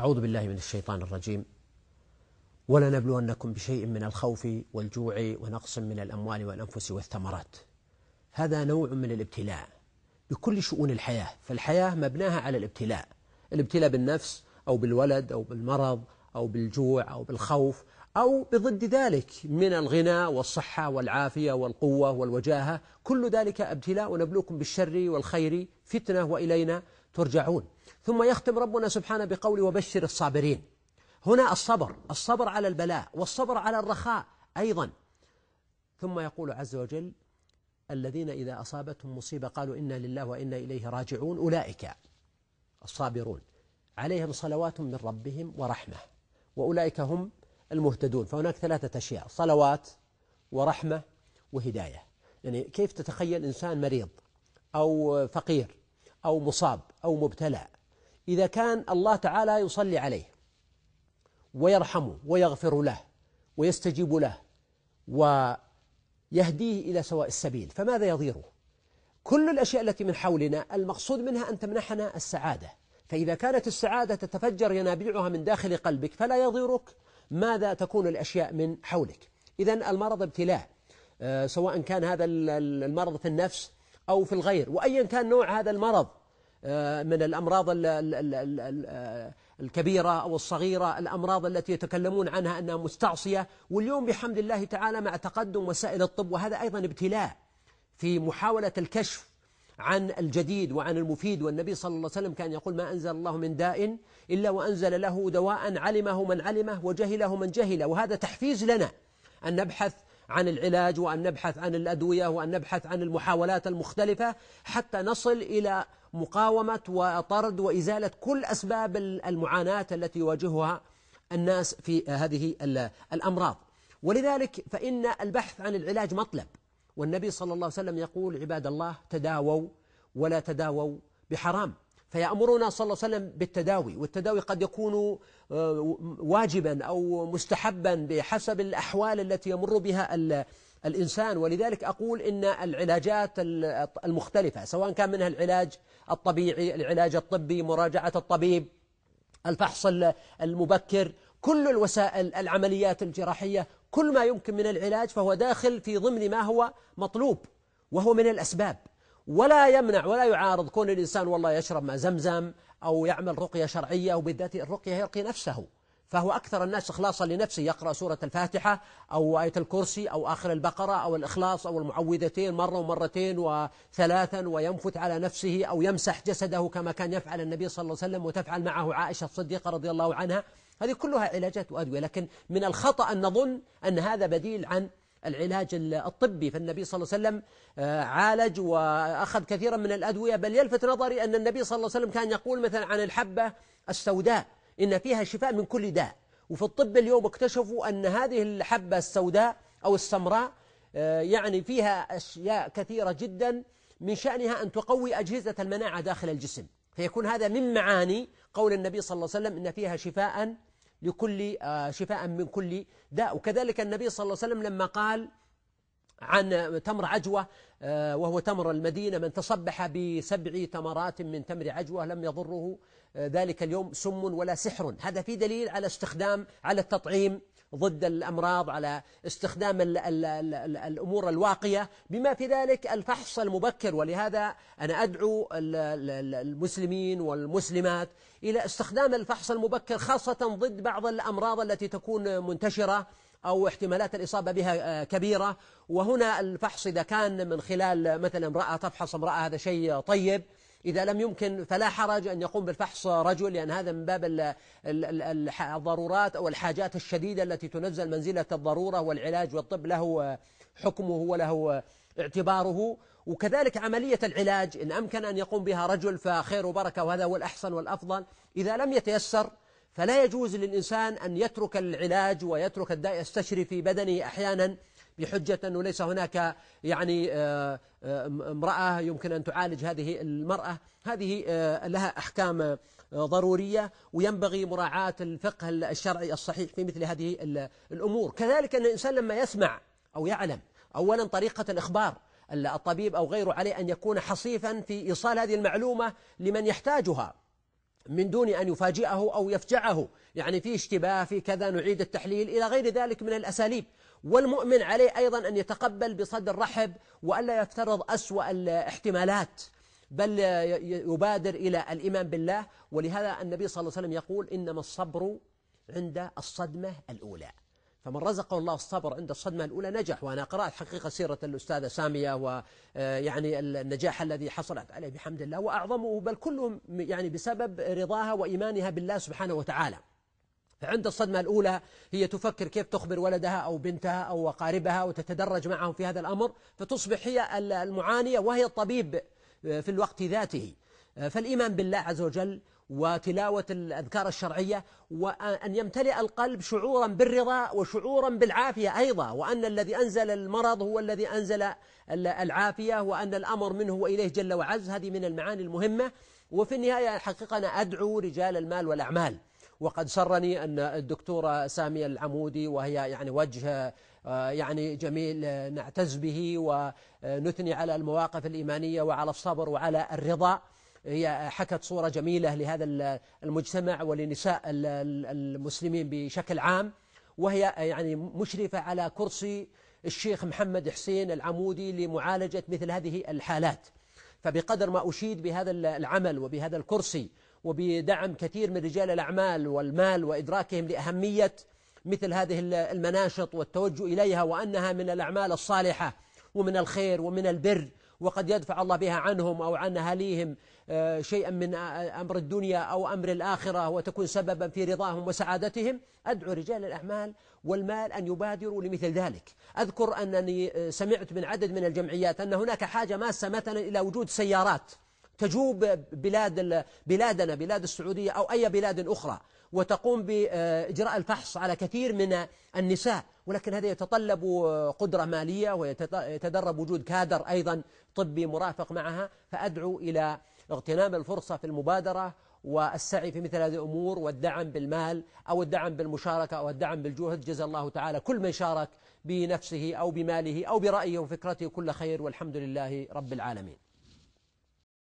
أعوذ بالله من الشيطان الرجيم ولنبلونكم بشيء من الخوف والجوع ونقص من الأموال والأنفس والثمرات هذا نوع من الابتلاء بكل شؤون الحياة فالحياة مبناها على الابتلاء الابتلاء بالنفس أو بالولد أو بالمرض أو بالجوع أو بالخوف أو بضد ذلك من الغنى والصحة والعافية والقوة والوجاهة كل ذلك ابتلاء ونبلوكم بالشر والخير فتنة وإلينا ترجعون ثم يختم ربنا سبحانه بقول وبشر الصابرين هنا الصبر الصبر على البلاء والصبر على الرخاء أيضا ثم يقول عز وجل الذين إذا أصابتهم مصيبة قالوا إنا لله وإنا إليه راجعون أولئك الصابرون عليهم صلوات من ربهم ورحمة وأولئك هم المهتدون فهناك ثلاثة أشياء صلوات ورحمة وهداية يعني كيف تتخيل إنسان مريض أو فقير أو مصاب أو مبتلى إذا كان الله تعالى يصلي عليه ويرحمه ويغفر له ويستجيب له ويهديه إلى سواء السبيل فماذا يضيره كل الأشياء التي من حولنا المقصود منها أن تمنحنا السعادة فإذا كانت السعادة تتفجر ينابيعها من داخل قلبك فلا يضيرك ماذا تكون الأشياء من حولك إذا المرض ابتلاء آه، سواء كان هذا المرض في النفس أو في الغير وأيا كان نوع هذا المرض آه، من الأمراض آه، الكبيرة أو الصغيرة الأمراض التي يتكلمون عنها أنها مستعصية واليوم بحمد الله تعالى مع تقدم وسائل الطب وهذا أيضا ابتلاء في محاولة الكشف عن الجديد وعن المفيد والنبي صلى الله عليه وسلم كان يقول ما أنزل الله من داء إلا وأنزل له دواء علمه من علمه وجهله من جهله وهذا تحفيز لنا أن نبحث عن العلاج وأن نبحث عن الأدوية وأن نبحث عن المحاولات المختلفة حتى نصل إلى مقاومة وطرد وإزالة كل أسباب المعاناة التي يواجهها الناس في هذه الأمراض ولذلك فإن البحث عن العلاج مطلب والنبي صلى الله عليه وسلم يقول عباد الله تداووا ولا تداووا بحرام فيأمرنا صلى الله عليه وسلم بالتداوي والتداوي قد يكون آه، واجبا أو مستحبا بحسب الأحوال التي يمر بها الإنسان ولذلك أقول إن العلاجات المختلفة سواء كان منها العلاج الطبيعي العلاج الطبي مراجعة الطبيب الفحص المبكر كل الوسائل العمليات الجراحية كل ما يمكن من العلاج فهو داخل في ضمن ما هو مطلوب وهو من الأسباب ولا يمنع ولا يعارض كون الإنسان والله يشرب ما زمزم أو يعمل رقية شرعية وبالذات الرقية يرقي نفسه فهو أكثر الناس إخلاصا لنفسه يقرأ سورة الفاتحة أو آية الكرسي أو آخر البقرة أو الإخلاص أو المعوذتين مرة ومرتين وثلاثا وينفت على نفسه أو يمسح جسده كما كان يفعل النبي صلى الله عليه وسلم وتفعل معه عائشة الصديقة رضي الله عنها هذه كلها علاجات وأدوية لكن من الخطأ أن نظن أن هذا بديل عن العلاج الطبي فالنبي صلى الله عليه وسلم آه، عالج وأخذ كثيرا من الأدوية بل يلفت نظري أن النبي صلى الله عليه وسلم كان يقول مثلا عن الحبة السوداء إن فيها شفاء من كل داء وفي الطب اليوم اكتشفوا أن هذه الحبة السوداء أو السمراء آه، يعني فيها أشياء كثيرة جدا من شأنها أن تقوي أجهزة المناعة داخل الجسم فيكون هذا من معاني قول النبي صلى الله عليه وسلم إن فيها شفاء لكل آه، شفاء من كل داء وكذلك النبي صلى الله عليه وسلم لما قال عن تمر عجوة آه، وهو تمر المدينة من تصبح بسبع تمرات من تمر عجوة لم يضره آه، ذلك اليوم سم ولا سحر هذا في دليل على استخدام على التطعيم ضد الأمراض على استخدام الـ الـ الـ الـ الأمور الواقية بما في ذلك الفحص المبكر ولهذا أنا أدعو المسلمين والمسلمات إلى استخدام الفحص المبكر خاصة ضد بعض الأمراض التي تكون منتشرة أو احتمالات الإصابة بها آه، كبيرة وهنا الفحص إذا كان من خلال مثلا امرأة تفحص امرأة هذا شيء طيب إذا لم يمكن فلا حرج أن يقوم بالفحص رجل لأن هذا من باب الضرورات أو الحاجات الشديدة التي تنزل منزلة الضرورة والعلاج والطب له حكمه وله اعتباره وكذلك عملية العلاج إن أمكن أن يقوم بها رجل فخير وبركة وهذا هو الأحسن والأفضل إذا لم يتيسر فلا يجوز للإنسان أن يترك العلاج ويترك الداء يستشري في بدنه أحيانا بحجة أنه ليس هناك يعني آه، آه، امرأة يمكن أن تعالج هذه المرأة هذه آه، لها أحكام ضرورية وينبغي مراعاة الفقه الشرعي الصحيح في مثل هذه الأمور كذلك أن الإنسان لما يسمع أو يعلم أولا طريقة الإخبار الطبيب أو غيره عليه أن يكون حصيفا في إيصال هذه المعلومة لمن يحتاجها من دون أن يفاجئه أو يفجعه يعني في اشتباه في كذا نعيد التحليل إلى غير ذلك من الأساليب والمؤمن عليه أيضا أن يتقبل بصدر رحب وألا يفترض أسوأ الاحتمالات بل يبادر إلى الإيمان بالله ولهذا النبي صلى الله عليه وسلم يقول إنما الصبر عند الصدمة الأولى فمن رزقه الله الصبر عند الصدمة الأولى نجح وأنا قرأت حقيقة سيرة الأستاذة سامية ويعني آه، النجاح الذي حصلت عليه بحمد الله وأعظمه بل كلهم يعني بسبب رضاها وإيمانها بالله سبحانه وتعالى فعند الصدمة الأولى هي تفكر كيف تخبر ولدها أو بنتها أو أقاربها وتتدرج معهم في هذا الأمر فتصبح هي المعانية وهي الطبيب آه، في الوقت ذاته آه، فالإيمان بالله عز وجل وتلاوة الأذكار الشرعية وأن يمتلئ القلب شعورا بالرضا وشعورا بالعافية أيضا وأن الذي أنزل المرض هو الذي أنزل العافية وأن الأمر منه وإليه جل وعز هذه من المعاني المهمة وفي النهاية حقيقة أنا أدعو رجال المال والأعمال وقد سرني أن الدكتورة سامية العمودي وهي يعني وجه آه، يعني جميل آه، نعتز به ونثني على المواقف الإيمانية وعلى الصبر وعلى الرضا هي حكت صورة جميلة لهذا المجتمع ولنساء المسلمين بشكل عام وهي يعني مشرفة على كرسي الشيخ محمد حسين العمودي لمعالجة مثل هذه الحالات فبقدر ما أشيد بهذا العمل وبهذا الكرسي وبدعم كثير من رجال الأعمال والمال وإدراكهم لأهمية مثل هذه المناشط والتوجه إليها وأنها من الأعمال الصالحة ومن الخير ومن البر وقد يدفع الله بها عنهم أو عن أهاليهم آه، شيئا من آه، أمر الدنيا أو أمر الآخرة وتكون سببا في رضاهم وسعادتهم أدعو رجال الأعمال والمال أن يبادروا لمثل ذلك أذكر أنني آه، سمعت من عدد من الجمعيات أن هناك حاجة ماسة مثلا إلى وجود سيارات تجوب بلاد بلادنا بلاد السعودية أو أي بلاد أخرى وتقوم بإجراء الفحص على كثير من النساء ولكن هذا يتطلب قدرة مالية ويتدرب وجود كادر أيضا طبي مرافق معها فأدعو إلى اغتنام الفرصة في المبادرة والسعي في مثل هذه الأمور والدعم بالمال أو الدعم بالمشاركة أو الدعم بالجهد جزا الله تعالى كل من شارك بنفسه أو بماله أو برأيه وفكرته كل خير والحمد لله رب العالمين